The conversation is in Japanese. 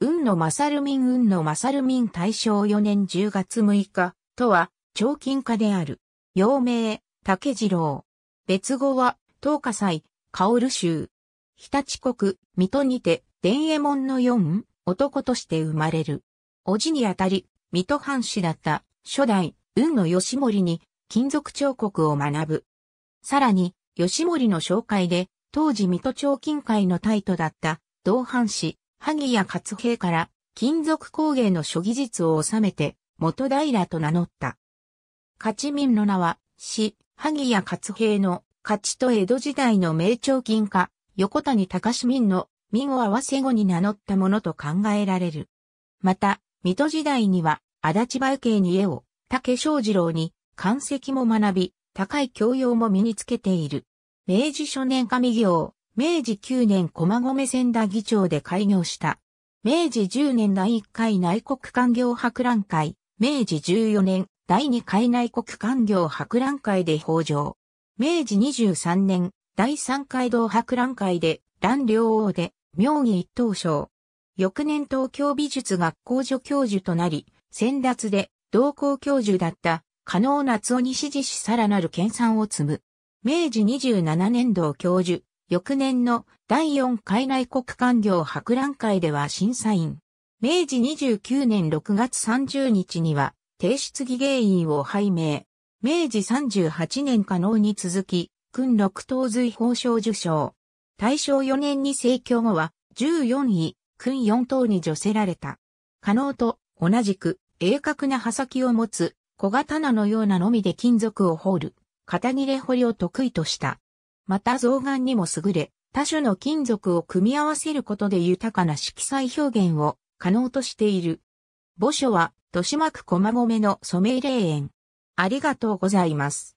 運の勝る民運の勝る民大正4年10月6日、とは、長金家である。陽明、竹次郎。別語は、東火祭、薫州。日立国、水戸にて、伝右衛門の四、男として生まれる。叔父にあたり、水戸藩士だった、初代、運の吉森に、金属彫刻を学ぶ。さらに、吉森の紹介で、当時水戸長金会のタイトだった、同藩士、萩谷勝平から金属工芸の諸技術を収めて元平と名乗った。勝民の名は、死、萩谷勝平の勝と江戸時代の名長金家、横谷隆民の民を合わせ後に名乗ったものと考えられる。また、水戸時代には、足立梅慶に絵を、竹正次郎に、漢石も学び、高い教養も身につけている。明治初年上行、明治9年駒込仙田議長で開業した。明治10年第1回内国官業博覧会、明治14年第2回内国官業博覧会で法上。明治23年第3回道博覧会で蘭両王で妙義一等賞。翌年東京美術学校助教授となり、先達で同校教授だった加納夏夫に指示しさらなる研鑽を積む。明治27年度教授、翌年の第4海内国官業博覧会では審査員。明治29年6月30日には、提出議芸員を拝命。明治38年可能に続き、訓六等随法賞受賞。大正4年に成教後は、14位、訓4等に除せられた。可能と同じく、鋭角な刃先を持つ、小刀のようなのみで金属を掘る、片切れ掘りを得意とした。また象眼にも優れ、多種の金属を組み合わせることで豊かな色彩表現を可能としている。墓所は、豊島区駒込の染井霊園。ありがとうございます。